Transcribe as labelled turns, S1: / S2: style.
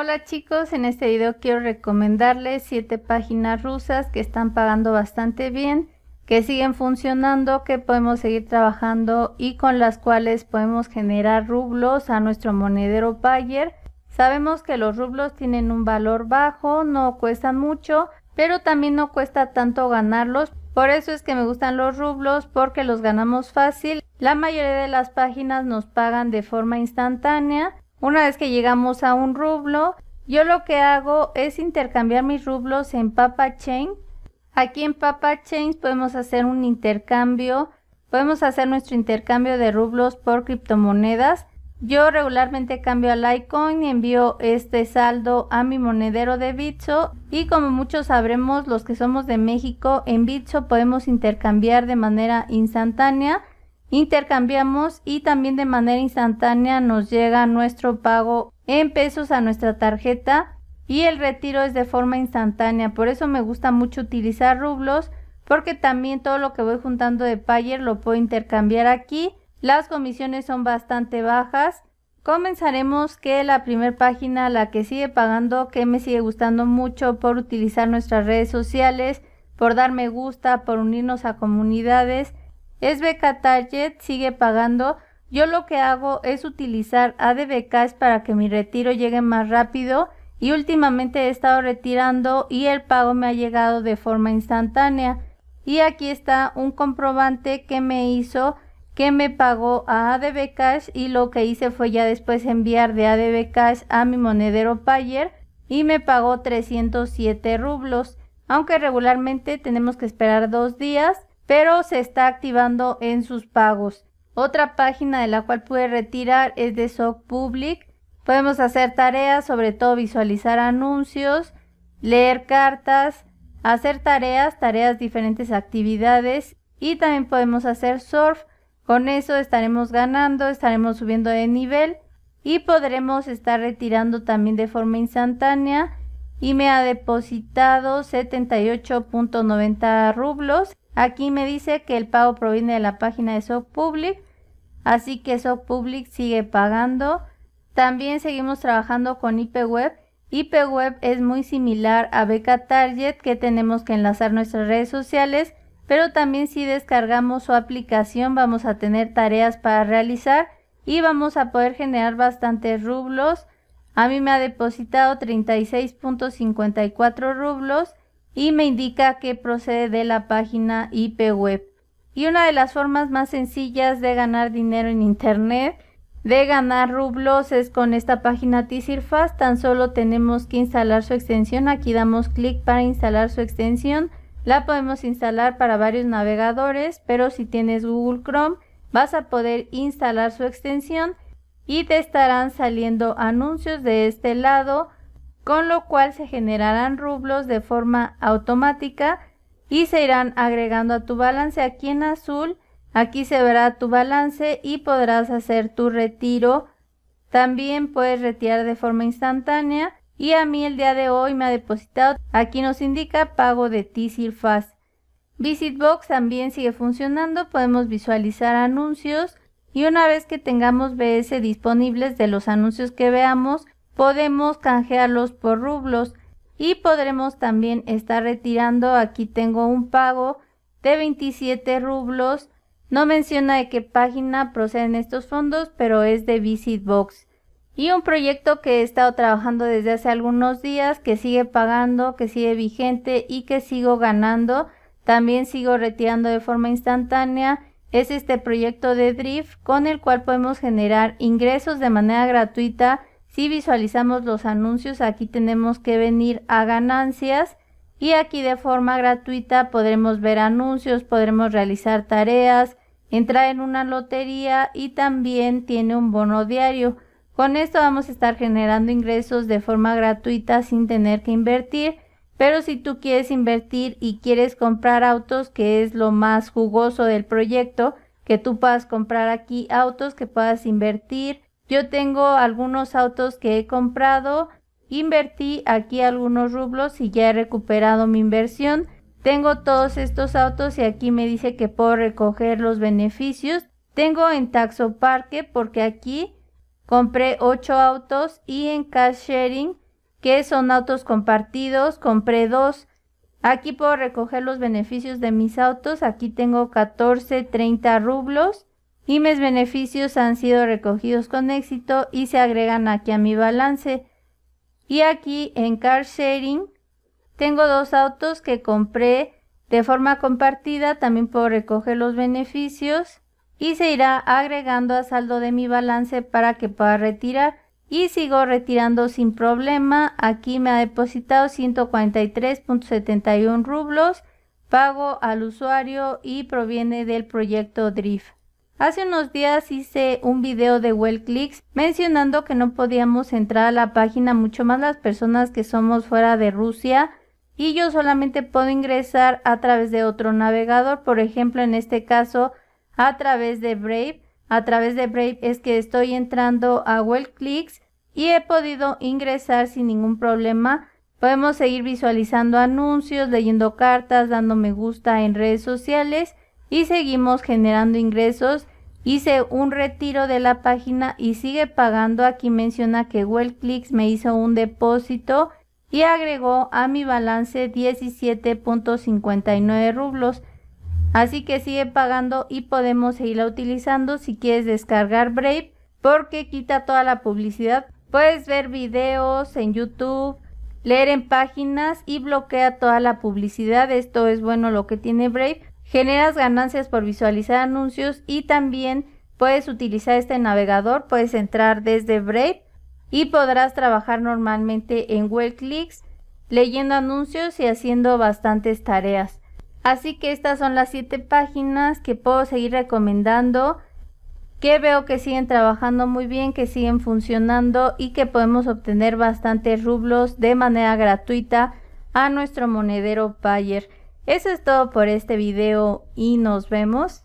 S1: Hola chicos, en este video quiero recomendarles 7 páginas rusas que están pagando bastante bien, que siguen funcionando, que podemos seguir trabajando y con las cuales podemos generar rublos a nuestro monedero Payer. Sabemos que los rublos tienen un valor bajo, no cuestan mucho, pero también no cuesta tanto ganarlos. Por eso es que me gustan los rublos porque los ganamos fácil. La mayoría de las páginas nos pagan de forma instantánea una vez que llegamos a un rublo, yo lo que hago es intercambiar mis rublos en Papa Chain. Aquí en Papa Chain podemos hacer un intercambio, podemos hacer nuestro intercambio de rublos por criptomonedas. Yo regularmente cambio a Litecoin, envío este saldo a mi monedero de Bitso y como muchos sabremos los que somos de México, en Bitso podemos intercambiar de manera instantánea intercambiamos y también de manera instantánea nos llega nuestro pago en pesos a nuestra tarjeta y el retiro es de forma instantánea. Por eso me gusta mucho utilizar rublos porque también todo lo que voy juntando de Payer lo puedo intercambiar aquí. Las comisiones son bastante bajas. Comenzaremos que la primera página, la que sigue pagando, que me sigue gustando mucho por utilizar nuestras redes sociales, por dar me gusta, por unirnos a comunidades, SBK Target sigue pagando. Yo lo que hago es utilizar ADB Cash para que mi retiro llegue más rápido y últimamente he estado retirando y el pago me ha llegado de forma instantánea. Y aquí está un comprobante que me hizo que me pagó a ADB Cash y lo que hice fue ya después enviar de ADB Cash a mi monedero Payer y me pagó 307 rublos. Aunque regularmente tenemos que esperar dos días pero se está activando en sus pagos. Otra página de la cual pude retirar es de SOC Public. Podemos hacer tareas, sobre todo visualizar anuncios, leer cartas, hacer tareas, tareas diferentes actividades y también podemos hacer surf. Con eso estaremos ganando, estaremos subiendo de nivel y podremos estar retirando también de forma instantánea y me ha depositado 78.90 rublos Aquí me dice que el pago proviene de la página de Soft Public, así que Softpublic Public sigue pagando. También seguimos trabajando con IPWeb. IPWeb es muy similar a Beca Target que tenemos que enlazar nuestras redes sociales, pero también si descargamos su aplicación vamos a tener tareas para realizar y vamos a poder generar bastantes rublos. A mí me ha depositado 36.54 rublos y me indica que procede de la página IP web. Y una de las formas más sencillas de ganar dinero en Internet, de ganar rublos, es con esta página T-Surface. Tan solo tenemos que instalar su extensión. Aquí damos clic para instalar su extensión. La podemos instalar para varios navegadores, pero si tienes Google Chrome vas a poder instalar su extensión y te estarán saliendo anuncios de este lado con lo cual se generarán rublos de forma automática y se irán agregando a tu balance aquí en azul. Aquí se verá tu balance y podrás hacer tu retiro. También puedes retirar de forma instantánea. Y a mí el día de hoy me ha depositado, aquí nos indica pago de Teaser Fast. VisitBox también sigue funcionando, podemos visualizar anuncios y una vez que tengamos BS disponibles de los anuncios que veamos, podemos canjearlos por rublos y podremos también estar retirando, aquí tengo un pago de 27 rublos, no menciona de qué página proceden estos fondos, pero es de VisitBox. Y un proyecto que he estado trabajando desde hace algunos días, que sigue pagando, que sigue vigente y que sigo ganando. También sigo retirando de forma instantánea. Es este proyecto de Drift con el cual podemos generar ingresos de manera gratuita si visualizamos los anuncios, aquí tenemos que venir a ganancias y aquí de forma gratuita podremos ver anuncios, podremos realizar tareas, entrar en una lotería y también tiene un bono diario. Con esto vamos a estar generando ingresos de forma gratuita sin tener que invertir. Pero si tú quieres invertir y quieres comprar autos, que es lo más jugoso del proyecto, que tú puedas comprar aquí autos, que puedas invertir, yo tengo algunos autos que he comprado, invertí aquí algunos rublos y ya he recuperado mi inversión. Tengo todos estos autos y aquí me dice que puedo recoger los beneficios. Tengo en Taxo Parque porque aquí compré 8 autos y en Cash Sharing, que son autos compartidos, compré 2. Aquí puedo recoger los beneficios de mis autos. Aquí tengo 14, 30 rublos y mis beneficios han sido recogidos con éxito y se agregan aquí a mi balance. Y aquí en car sharing tengo dos autos que compré de forma compartida, también puedo recoger los beneficios y se irá agregando a saldo de mi balance para que pueda retirar y sigo retirando sin problema. Aquí me ha depositado 143.71 rublos, pago al usuario y proviene del proyecto Drift. Hace unos días hice un video de Wellclicks mencionando que no podíamos entrar a la página, mucho más las personas que somos fuera de Rusia. Y yo solamente puedo ingresar a través de otro navegador, por ejemplo, en este caso, a través de Brave. A través de Brave es que estoy entrando a Wellclicks y he podido ingresar sin ningún problema. Podemos seguir visualizando anuncios, leyendo cartas, dando me gusta en redes sociales y seguimos generando ingresos. Hice un retiro de la página y sigue pagando. Aquí menciona que Clicks me hizo un depósito y agregó a mi balance 17.59 rublos. Así que sigue pagando y podemos seguirla utilizando si quieres descargar Brave porque quita toda la publicidad. Puedes ver videos en YouTube, leer en páginas y bloquea toda la publicidad. Esto es bueno lo que tiene Brave generas ganancias por visualizar anuncios y también puedes utilizar este navegador, puedes entrar desde Brave y podrás trabajar normalmente en WebClicks, leyendo anuncios y haciendo bastantes tareas. Así que estas son las 7 páginas que puedo seguir recomendando, que veo que siguen trabajando muy bien, que siguen funcionando y que podemos obtener bastantes rublos de manera gratuita a nuestro monedero Payer. Eso es todo por este video y nos vemos